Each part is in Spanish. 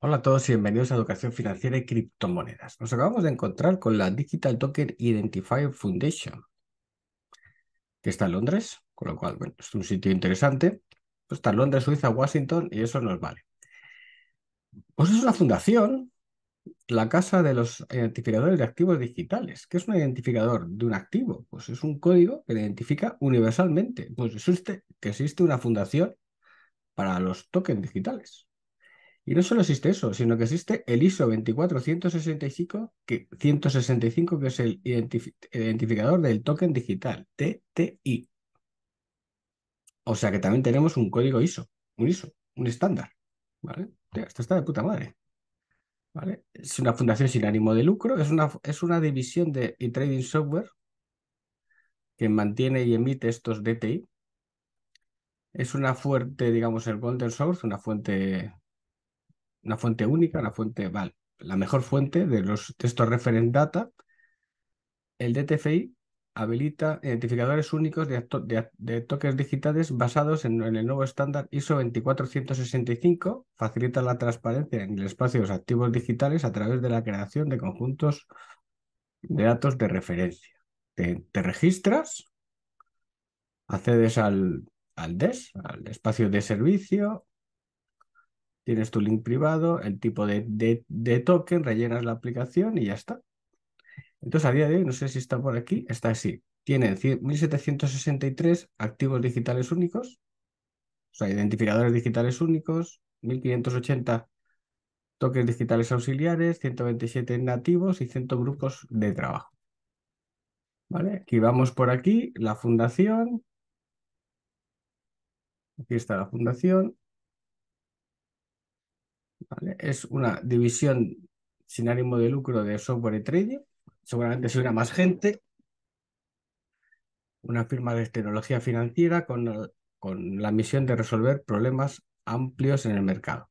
Hola a todos y bienvenidos a Educación Financiera y Criptomonedas. Nos acabamos de encontrar con la Digital Token Identifier Foundation, que está en Londres, con lo cual, bueno, es un sitio interesante. Pues está en Londres, Suiza, Washington y eso nos vale. Pues es una fundación, la Casa de los Identificadores de Activos Digitales. ¿Qué es un identificador de un activo? Pues es un código que identifica universalmente. Pues existe que existe una fundación para los tokens digitales y no solo existe eso, sino que existe el ISO 24165, que, 165, que es el identificador del token digital, TTI. O sea que también tenemos un código ISO, un ISO, un estándar. ¿vale? Esto está de puta madre. ¿vale? Es una fundación sin ánimo de lucro, es una, es una división de trading software que mantiene y emite estos DTI. Es una fuerte, digamos, el Golden Source, una fuente una fuente única, la fuente la mejor fuente de los textos referent data, el DTFI habilita identificadores únicos de, toques digitales basados en, el nuevo estándar ISO 2465, facilita la transparencia en el espacio de los activos digitales a través de la creación de conjuntos de datos de referencia. Te, registras, accedes al, al DES, al espacio de servicio, Tienes tu link privado, el tipo de, token, rellenas la aplicación y ya está. Entonces, a día de hoy, no sé si está por aquí, está así. Tienen 1.763 activos digitales únicos, o sea, identificadores digitales únicos, 1.580 tokens digitales auxiliares, 127 nativos y 100 grupos de trabajo. ¿Vale? Aquí vamos por aquí, la fundación. Aquí está la fundación. Es una división sin ánimo de lucro de software y trading. Seguramente se una más gente. Una firma de tecnología financiera con, la misión de resolver problemas amplios en el mercado.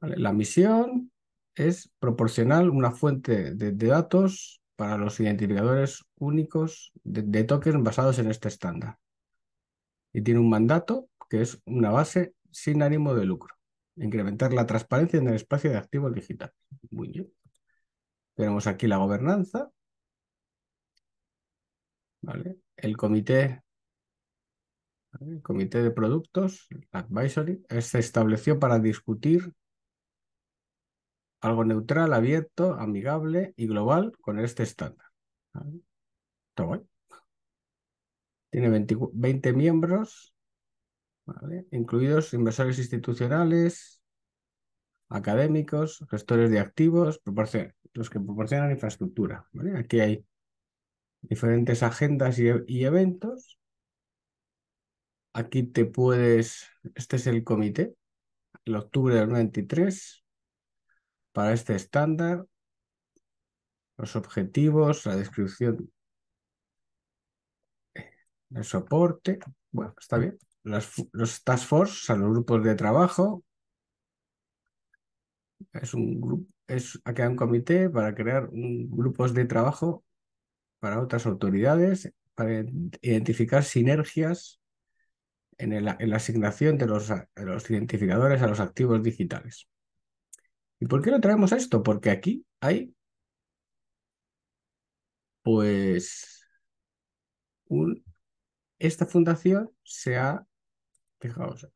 La misión es proporcionar una fuente de, datos para los identificadores únicos de tokens basados en este estándar. Y tiene un mandato que es una base sin ánimo de lucro. Incrementar la transparencia en el espacio de activos digitales. Muy bien. Tenemos aquí la gobernanza. ¿Vale? El comité, el comité de productos, advisory, se estableció para discutir algo neutral, abierto, amigable y global con este estándar. Tiene 20 miembros incluidos inversores institucionales, académicos, gestores de activos, los que proporcionan infraestructura. Aquí hay diferentes agendas y, e-, y, eventos. Aquí te puedes, este es el comité, el octubre del 93, para este estándar, los objetivos, la descripción, eh, el soporte, bueno, está bien los task force, a los grupos de trabajo. Es un grupo, es ha un comité para crear un, grupos de trabajo para otras autoridades, para identificar sinergias en, en la asignación de los, los identificadores a los activos digitales. ¿Y por qué lo traemos esto? Porque aquí hay, pues, un, esta fundación se ha fijaos,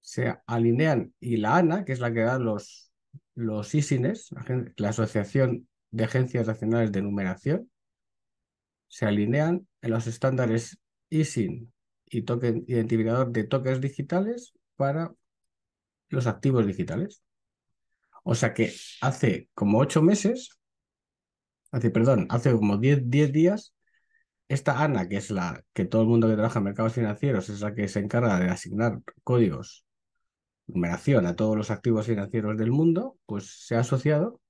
se alinean y la ANA, que es la que da los, los ISINES, la Asociación de Agencias Nacionales de Numeración, se alinean en los estándares ISIN y token identificador de tokens digitales para los activos digitales. O sea que hace como ocho meses, hace, perdón, hace como diez días, esta ANA, que es la que todo el mundo que trabaja en mercados financieros es la que se encarga de asignar códigos, numeración a todos los activos financieros del mundo, pues se ha asociado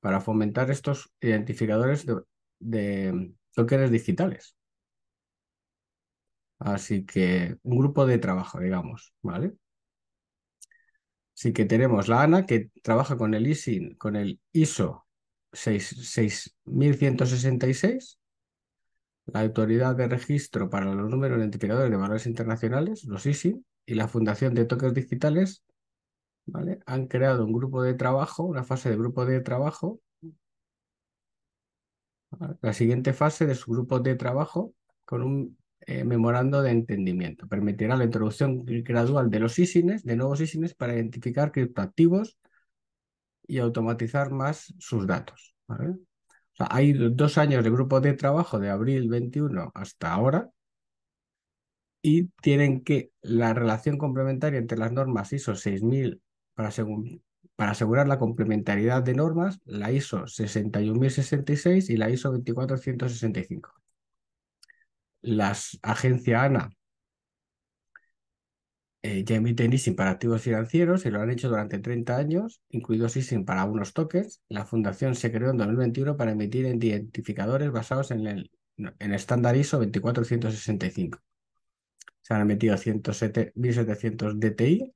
para fomentar estos identificadores de, de digitales. Así que un grupo de trabajo, digamos, ¿vale? Así que tenemos la ANA que trabaja con el ISIN, con el ISO 6.166, la Autoridad de Registro para los Números Identificadores de Valores Internacionales, los ISIN, y la Fundación de Toques Digitales ¿vale? han creado un grupo de trabajo, una fase de grupo de trabajo. La siguiente fase de su grupo de trabajo con un eh, memorando de entendimiento permitirá la introducción gradual de los ISINES, de nuevos ISINES, para identificar criptoactivos y automatizar más sus datos. hay dos años de grupo de trabajo de abril 21 hasta ahora y tienen que la relación complementaria entre las normas ISO 6000 para, asegurar la complementariedad de normas, la ISO 61066 y la ISO 2465. Las agencia ANA eh, ya emiten ISIN para activos financieros y lo han hecho durante 30 años, incluidos ISIN para unos tokens. La fundación se creó en 2021 para emitir identificadores basados en el estándar ISO 2465. Se han emitido 1.700 DTI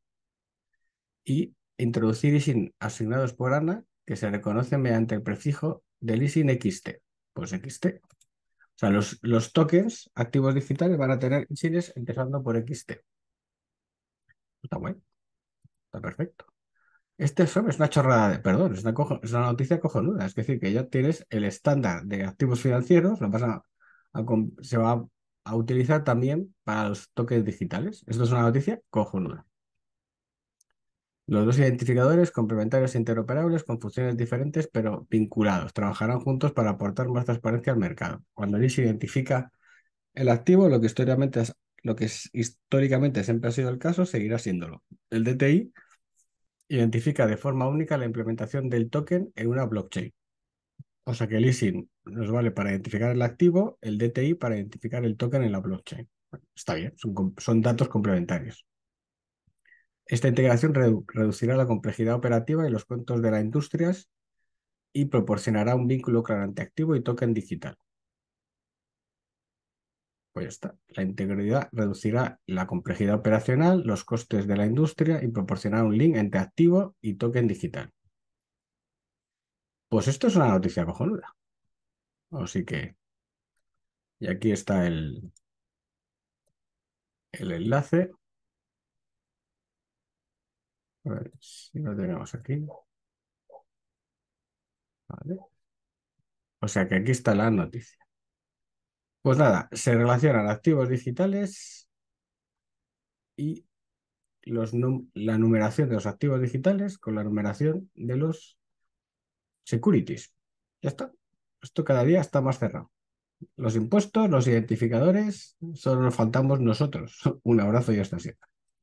y introducir ISIN asignados por ANA que se reconocen mediante el prefijo del ISIN XT. Pues XT. O sea, los, tokens activos digitales van a tener ISIN empezando por XT. Está bueno, Está perfecto. Este es una chorrada de, perdón, es una, noticia cojonuda. Es decir, que ya tienes el estándar de activos financieros, lo pasa se va a, utilizar también para los toques digitales. Esto es una noticia cojonuda. Los dos identificadores complementarios e interoperables con funciones diferentes pero vinculados trabajarán juntos para aportar más transparencia al mercado. Cuando se identifica el activo, lo que históricamente lo que es, históricamente siempre ha sido el caso, seguirá siéndolo. El DTI identifica de forma única la implementación del token en una blockchain. O sea que el ISIN nos vale para identificar el activo, el DTI para identificar el token en la blockchain. está bien, son, datos complementarios. Esta integración reducirá la complejidad operativa y los cuentos de las industrias y proporcionará un vínculo claramente activo y token digital. Pues ya está. La integridad reducirá la complejidad operacional, los costes de la industria y proporcionará un link entre activo y token digital. Pues esto es una noticia cojonuda. Así que. Y aquí está el, el enlace. A ver si lo tenemos aquí. Vale. O sea que aquí está la noticia. Pues nada, se relacionan activos digitales y los la numeración de los activos digitales con la numeración de los securities. Ya está. Esto cada día está más cerrado. Los impuestos, los identificadores, solo nos faltamos nosotros. Un abrazo y hasta siempre.